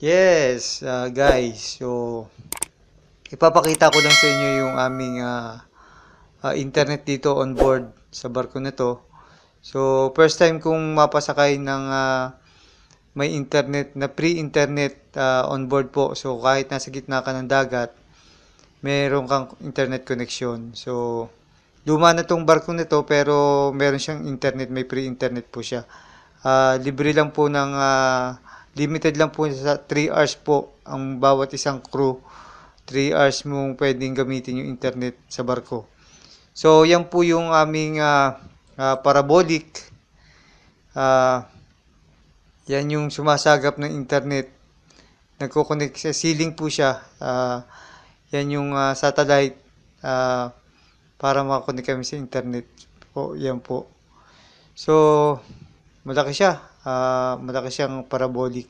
Yes, uh, guys. So, ipapakita ko lang sa inyo yung aming uh, uh, internet dito on board sa barko na to. So, first time kong mapasakay ng uh, may internet na pre-internet uh, on board po. So, kahit nasa gitna ka ng dagat, meron kang internet connection. So, luma na tong barko na to pero meron siyang internet, may pre-internet po siya. Uh, libre lang po ng uh, Limited lang po sa 3 hours po ang bawat isang crew. 3 hours mong pwedeng gamitin yung internet sa barko. So, yan po yung aming uh, uh, parabolic. Uh, yan yung sumasagap ng internet. Nagkoconnect sa ceiling po siya. Uh, yan yung uh, satellite uh, para makakonek kami sa internet. Po, yan po. So, malaki siya uh, malaki siyang parabolic.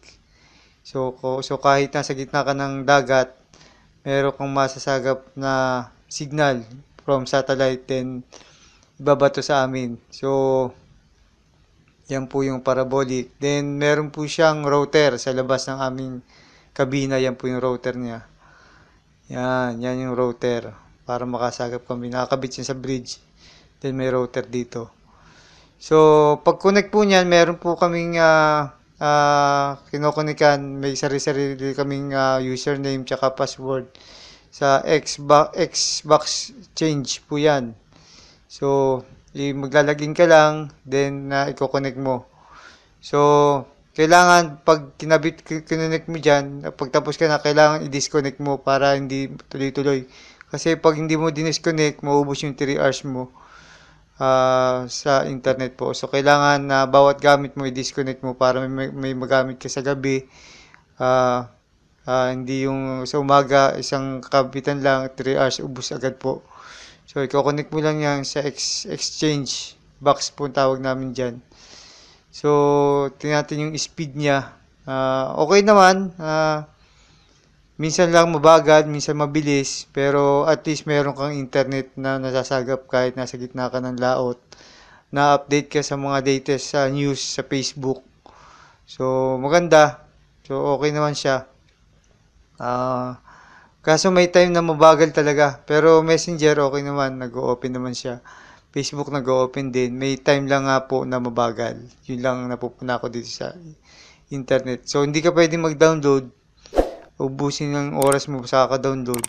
So, ko, so kahit nasa gitna ka ng dagat, meron kang masasagap na signal from satellite then ibabato sa amin. So, yan po yung parabolic. Then, meron po siyang router sa labas ng aming kabina. Yan po yung router niya. Yan, yan yung router. Para makasagap kami. Nakakabit siya sa bridge. Then, may router dito. So, pag-connect po niyan, meron po kaming uh, ah, uh, ah, kinokonikan. May sarili-sarili kaming uh, username tsaka password. Sa Xbox, Xbox Change po yan. So, maglalagin ka lang, then uh, i-connect mo. So, kailangan pag kinabit, kinonect mo dyan, pagtapos ka na, kailangan i-disconnect mo para hindi tuloy-tuloy. Kasi pag hindi mo dinisconnect, maubos yung 3 hours mo uh, sa internet po. So, kailangan na uh, bawat gamit mo, i-disconnect mo para may, may magamit ka sa gabi. Uh, uh, hindi yung sa umaga, isang kabitan lang, 3 hours, ubus agad po. So, i-connect mo lang yan sa ex- exchange box po tawag namin dyan. So, tingnan natin yung speed niya. Uh, okay naman. Uh, minsan lang mabagal, minsan mabilis, pero at least meron kang internet na nasasagap kahit nasa gitna ka ng laot. Na-update ka sa mga latest sa uh, news sa Facebook. So, maganda. So, okay naman siya. Ah, uh, kaso may time na mabagal talaga. Pero Messenger, okay naman. Nag-open naman siya. Facebook nag-open din. May time lang nga po na mabagal. Yun lang napupuna ko dito sa internet. So, hindi ka pwede mag-download ubusin ang oras mo sa ka download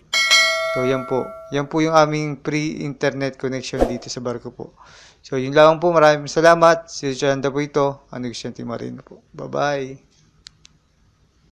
So, yan po. Yan po yung aming pre-internet connection dito sa barko po. So, yun lang po. Maraming salamat. Si Chanda po ito. Ano Marino po. Bye-bye.